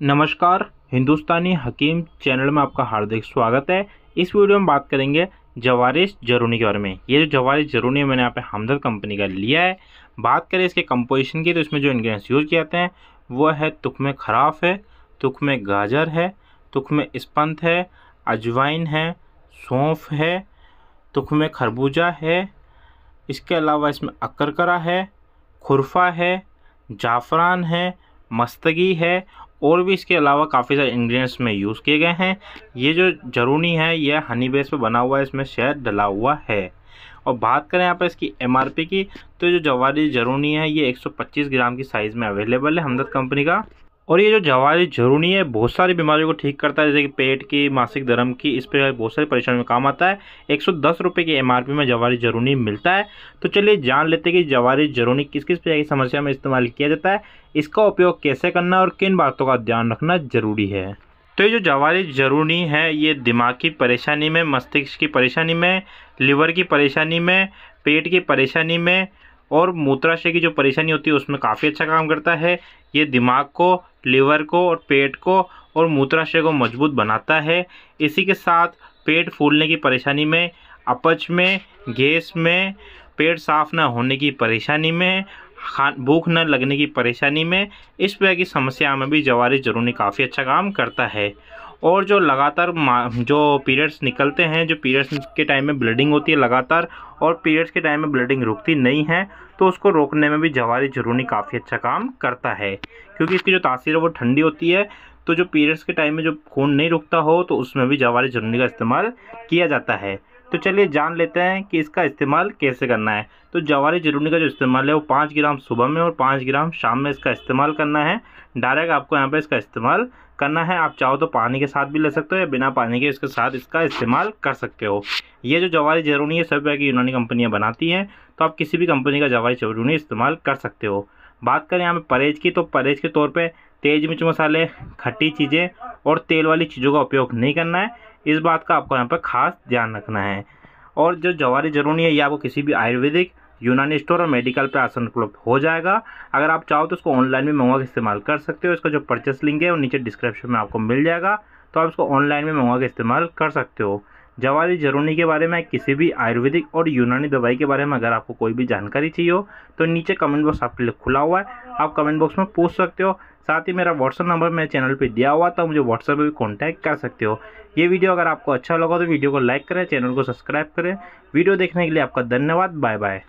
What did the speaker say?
नमस्कार हिंदुस्तानी हकीम चैनल में आपका हार्दिक स्वागत है इस वीडियो में बात करेंगे जवारिश जरूनी के बारे में ये जो जवारिश जरूनी है मैंने यहाँ पे हमदर्द कंपनी का लिया है बात करें इसके कंपोजिशन की तो इसमें जो इन्ग्रीडियंट्स यूज किए जाते हैं वो है तुख में खराफ है तुख में गाजर है तुख में स्पंथ है अजवाइन है सौंफ है तुख में खरबूजा है इसके अलावा इसमें अकरकरा है खुरफा है जाफरान है मस्तगी है और भी इसके अलावा काफ़ी सारे इंग्रेडिएंट्स में यूज़ किए गए हैं ये जो जरूनी है यह हनी बेस पे बना हुआ है इसमें शहद डला हुआ है और बात करें यहाँ पर इसकी एमआरपी की तो जो जवारी जरूनी है ये 125 ग्राम की साइज़ में अवेलेबल है हमदर्द कंपनी का और ये जो जवारी जरूरी है बहुत सारी बीमारियों को ठीक करता है जैसे कि पेट की मासिक धर्म की इस पर बहुत सारी परेशानियों में काम आता है एक सौ दस रुपये की एम में जवारी जरूरी मिलता है तो चलिए जान लेते हैं कि जवारी जरूरी किस किस प्रकार की समस्या में इस्तेमाल किया जाता है इसका उपयोग कैसे करना और किन बातों का ध्यान रखना जरूरी है तो ये जो जवारी जरूरी है ये दिमाग की परेशानी में मस्तिष्क की परेशानी में लीवर की परेशानी में पेट की परेशानी में और मूत्राशय की जो परेशानी होती है उसमें काफ़ी अच्छा काम करता है ये दिमाग को लीवर को और पेट को और मूत्राशय को मजबूत बनाता है इसी के साथ पेट फूलने की परेशानी में अपच में गैस में पेट साफ ना होने की परेशानी में खा भूख न लगने की परेशानी में इस तरह की समस्या में भी जवारी जरूरी काफ़ी अच्छा काम करता है और जो लगातार जो पीरियड्स निकलते हैं जो पीरियड्स के टाइम में ब्लीडिंग होती है लगातार और पीरियड्स के टाइम में ब्लीडिंग रुकती नहीं है तो उसको रोकने में भी जवारी जरूरी काफ़ी अच्छा काम करता है क्योंकि इसकी जो तासीर है वो ठंडी होती है तो जो पीरियड्स के टाइम में जो खून नहीं रुकता हो तो उसमें भी जवारी जरूरी का इस्तेमाल किया जाता है तो चलिए जान लेते हैं कि इसका इस्तेमाल कैसे करना है तो जवारी जरूरी का जो इस्तेमाल है वो पाँच ग्राम सुबह में और पाँच ग्राम शाम में इसका इस्तेमाल करना है डायरेक्ट आपको यहाँ पर इसका इस्तेमाल करना है आप चाहो तो पानी के साथ भी ले सकते हो या बिना पानी के इसके साथ इसका इस्तेमाल कर सकते हो ये जो जवारी जरूरी है सब की यूनानी कंपनियाँ बनाती हैं तो आप किसी भी कंपनी का जवारी जरूनी इस्तेमाल कर सकते हो बात करें यहाँ पर परहेज की तो परहेज के तौर पर तेज मिर्च मसाले खट्टी चीज़ें और तेल वाली चीज़ों का उपयोग नहीं करना है इस बात का आपको यहाँ पर खास ध्यान रखना है और जो जवारी जरूरी है ये आपको किसी भी आयुर्वेदिक यूनानी स्टोर और मेडिकल पर आसन उपलब्ध हो जाएगा अगर आप चाहो तो उसको ऑनलाइन भी मंगवा के इस्तेमाल कर सकते हो इसका जो परचेस लिंक है वो नीचे डिस्क्रिप्शन में आपको मिल जाएगा तो आप इसको ऑनलाइन में मंगवा के इस्तेमाल कर सकते हो जवारी जरूनी के बारे में किसी भी आयुर्वेदिक और यूनानी दवाई के बारे में अगर आपको कोई भी जानकारी चाहिए हो तो नीचे कमेंट बॉक्स आपके लिए खुला हुआ है आप कमेंट बॉक्स में पूछ सकते हो साथ ही मेरा व्हाट्सअप नंबर मेरे चैनल पे दिया हुआ तो मुझे व्हाट्सअप पर भी कॉन्टैक्ट कर सकते हो ये वीडियो अगर आपको अच्छा लगा तो वीडियो को लाइक करें चैनल को सब्सक्राइब करें वीडियो देखने के लिए आपका धन्यवाद बाय बाय